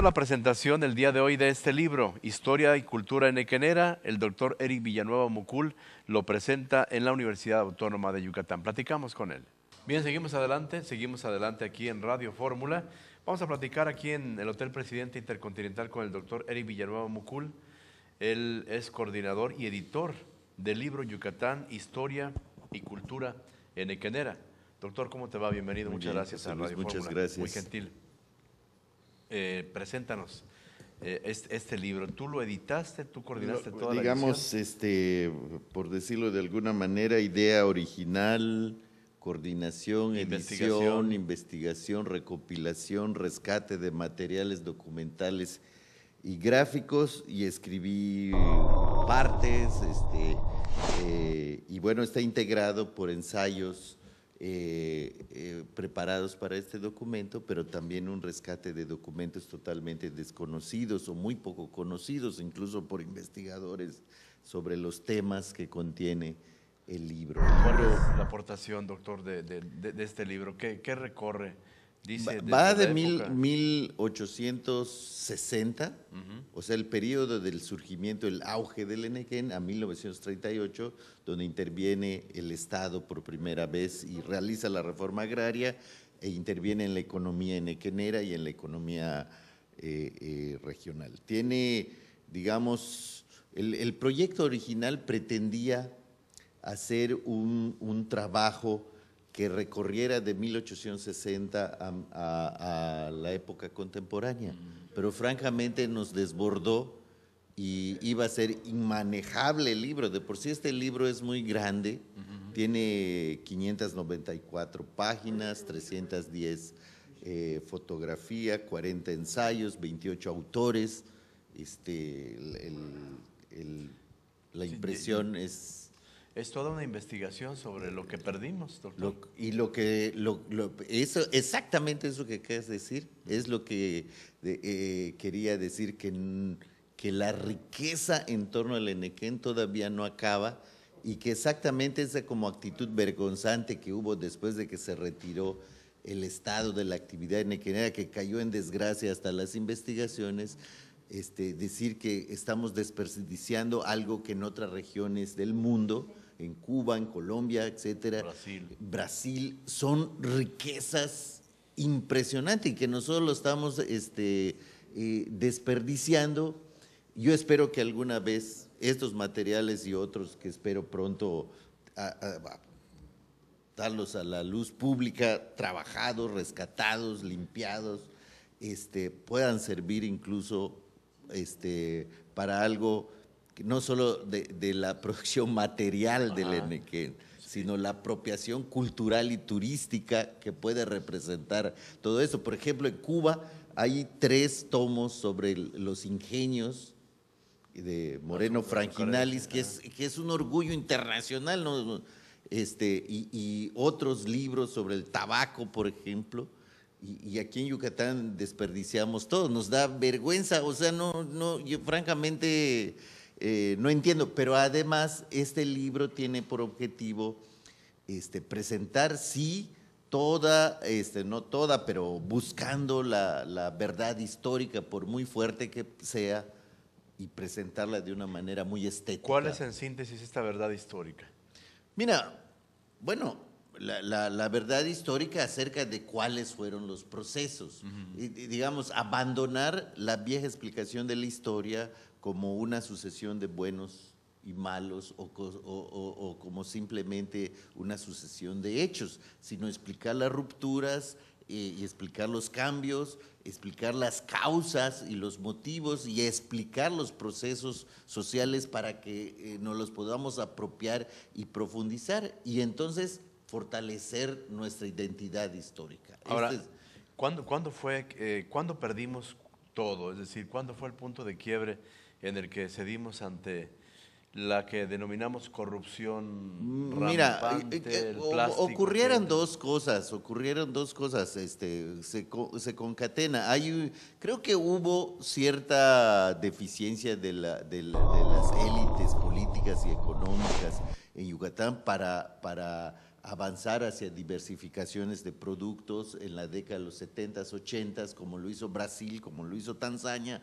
la presentación el día de hoy de este libro, Historia y Cultura en Equenera, el doctor Eric Villanueva Mucul lo presenta en la Universidad Autónoma de Yucatán. Platicamos con él. Bien, seguimos adelante, seguimos adelante aquí en Radio Fórmula. Vamos a platicar aquí en el Hotel Presidente Intercontinental con el doctor Eric Villanueva Mucul. Él es coordinador y editor del libro Yucatán, Historia y Cultura en Equenera. Doctor, ¿cómo te va? Bienvenido, muchas gracias a Muchas gracias. Muy gentil. Eh, preséntanos eh, este, libro. ¿Tú lo editaste? ¿Tú coordinaste toda digamos, la Digamos, este, por decirlo de alguna manera, idea original, coordinación, investigación. edición, investigación, recopilación, rescate de materiales documentales y gráficos y escribí partes, este, eh, y bueno, está integrado por ensayos, eh, eh, preparados para este documento, pero también un rescate de documentos totalmente desconocidos o muy poco conocidos, incluso por investigadores, sobre los temas que contiene el libro. ¿Cuál es la aportación, doctor, de, este libro? qué recorre? va de 1860, o sea, el periodo del surgimiento, el auge del Enequén, a 1938, donde interviene el Estado por primera vez y realiza la reforma agraria e interviene en la economía enequenera y en la economía eh, eh, regional. Tiene, digamos, el, proyecto original pretendía hacer un trabajo que recorriera de 1860 a, la época contemporánea, mm. pero francamente nos desbordó y iba a ser inmanejable el libro. De por sí este libro es muy grande, tiene 594 páginas, 310 fotografías, 40 ensayos, 28 autores. Este, la impresión es es toda una investigación sobre lo que perdimos. y lo que, exactamente eso que quieres decir, es lo que eh, quería decir, que, la riqueza en torno al Enequén todavía no acaba y que exactamente esa como actitud vergonzante que hubo después de que se retiró el estado de la actividad enequenera, que cayó en desgracia hasta las investigaciones, este, decir que estamos desperdiciando algo que en otras regiones del mundo, en Cuba, en Colombia, etcétera, Brasil, son riquezas impresionantes y que nosotros lo estamos este, eh, desperdiciando. Yo espero que alguna vez estos materiales y otros que espero pronto darlos a la luz pública, trabajados, rescatados, limpiados, este, puedan servir incluso este, para algo que no solo de, la producción material del Enequén, sino la apropiación cultural y turística que puede representar todo eso. Por ejemplo, en Cuba hay tres tomos sobre los ingenios de Moreno Franginalis, que es, que es un orgullo internacional, este, y, otros libros sobre el tabaco, por ejemplo y, aquí en Yucatán desperdiciamos todo, nos da vergüenza, o sea, no, no, yo francamente eh, no entiendo, pero además este libro tiene por objetivo este, presentar, sí, toda, este, no toda, pero buscando la, la verdad histórica, por muy fuerte que sea, y presentarla de una manera muy estética. ¿Cuál es en síntesis esta verdad histórica? Mira, bueno, la, verdad histórica acerca de cuáles fueron los procesos. y, digamos, abandonar la vieja explicación de la historia como una sucesión de buenos y malos o, o, como simplemente una sucesión de hechos, sino explicar las rupturas y explicar los cambios, explicar las causas y los motivos y explicar los procesos sociales para que eh, nos los podamos apropiar y profundizar. Y entonces fortalecer nuestra identidad histórica. Este Ahora, ¿cuándo, fue, eh, perdimos todo? Es decir, ¿cuándo fue el punto de quiebre en el que cedimos ante la que denominamos corrupción mm, Mira, eh, eh, ocurrieron dos cosas, ocurrieron dos cosas, este, se, concatena. Hay, creo que hubo cierta deficiencia de, las élites políticas y económicas en Yucatán para avanzar hacia diversificaciones de productos en la década de los 70s, 80s, como lo hizo Brasil, como lo hizo Tanzania,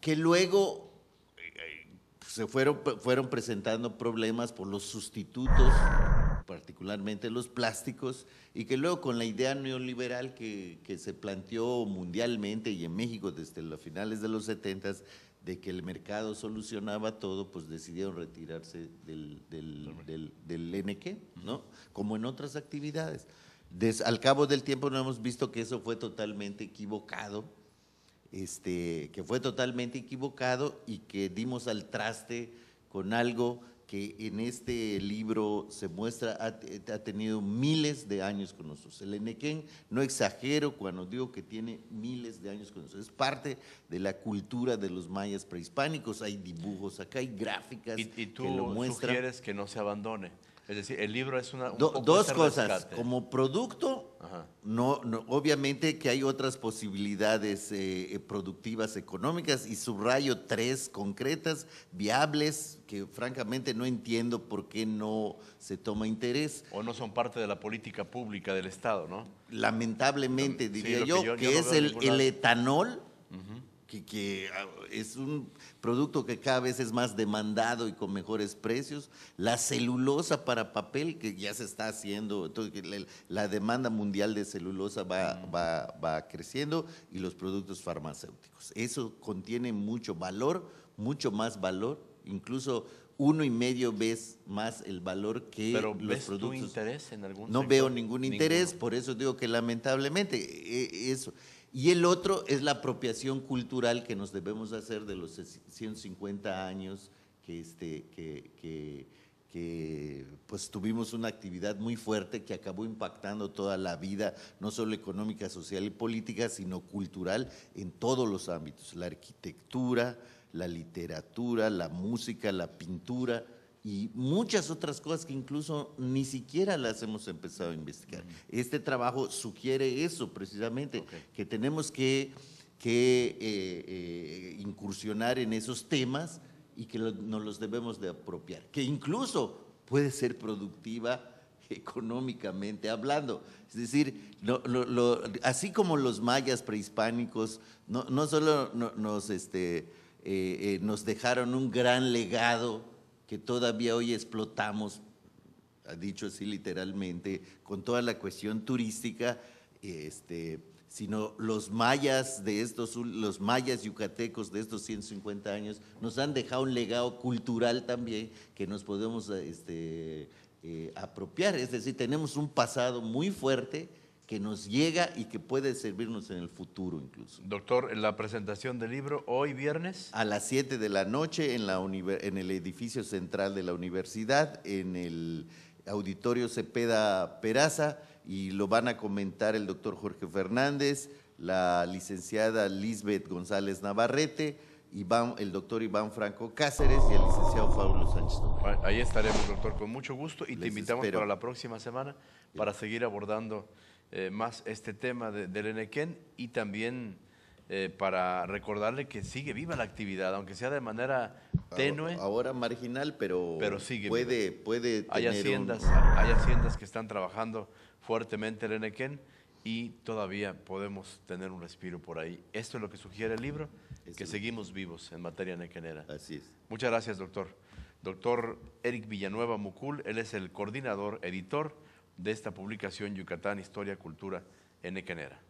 que luego eh, eh, se fueron, fueron presentando problemas por los sustitutos, particularmente los plásticos, y que luego con la idea neoliberal que, que se planteó mundialmente y en México desde los finales de los 70s, de que el mercado solucionaba todo, pues decidieron retirarse del, del, NQ, ¿no? Como en otras actividades. al cabo del tiempo no hemos visto que eso fue totalmente equivocado, este, que fue totalmente equivocado y que dimos al traste con algo que en este libro se muestra, ha, tenido miles de años con nosotros. El Enequén, no exagero cuando digo que tiene miles de años con nosotros, es parte de la cultura de los mayas prehispánicos, hay dibujos acá, hay gráficas y, y tú que lo muestran. sugieres que no se abandone. Es decir, el libro es una... Un poco dos cosas, como producto no, obviamente que hay otras posibilidades eh, eh, productivas económicas y subrayo tres concretas, viables, que francamente no entiendo por qué no se toma interés. O no son parte de la política pública del Estado, ¿no? Lamentablemente, diría yo, que es el, etanol que, ah, es un producto que cada vez es más demandado y con mejores precios, la celulosa para papel que ya se está haciendo, la demanda mundial de celulosa va, va, va creciendo y los productos farmacéuticos. Eso contiene mucho valor, mucho más valor, incluso uno y medio vez más el valor que Pero los ¿ves productos. interés en algún No veo ningún interés, por eso digo que lamentablemente eh, eso. Y el otro es la apropiación cultural que nos debemos hacer de los 150 años que, este, pues tuvimos una actividad muy fuerte que acabó impactando toda la vida, no solo económica, social y política, sino cultural en todos los ámbitos, la arquitectura, la literatura, la música, la pintura, y muchas otras cosas que incluso ni siquiera las hemos empezado a investigar. Este trabajo sugiere eso precisamente, que tenemos que, eh, eh, incursionar en esos temas y que nos los debemos de apropiar, que incluso puede ser productiva económicamente hablando. Es decir, así como los mayas prehispánicos no, no solo nos, este, eh, nos dejaron un gran legado, que todavía hoy explotamos, ha dicho así literalmente, con toda la cuestión turística, este, sino los mayas de estos, los mayas yucatecos de estos 150 años nos han dejado un legado cultural también que nos podemos este, eh, apropiar. Es decir, tenemos un pasado muy fuerte que nos llega y que puede servirnos en el futuro incluso. Doctor, la presentación del libro hoy viernes. A las 7 de la noche en, la en el edificio central de la universidad, en el auditorio Cepeda Peraza, y lo van a comentar el doctor Jorge Fernández, la licenciada Lisbeth González Navarrete, el doctor Iván Franco Cáceres y el licenciado Pablo Sánchez. Ahí estaremos, doctor, con mucho gusto y te invitamos para la próxima semana para seguir abordando eh, más este tema del Enequén y también eh, para recordarle que sigue viva la actividad, aunque sea de manera tenue. Ahora, marginal, pero, pero sigue puede, puede tener hay haciendas, un... Hay haciendas que están trabajando fuertemente el Enequén y todavía podemos tener un respiro por ahí. Esto es lo que sugiere el libro que seguimos vivos en materia nequenera. Así es. Muchas gracias, doctor. Doctor Eric Villanueva Mucul, él es el coordinador, editor de esta publicación Yucatán, Historia, Cultura en Nequenera.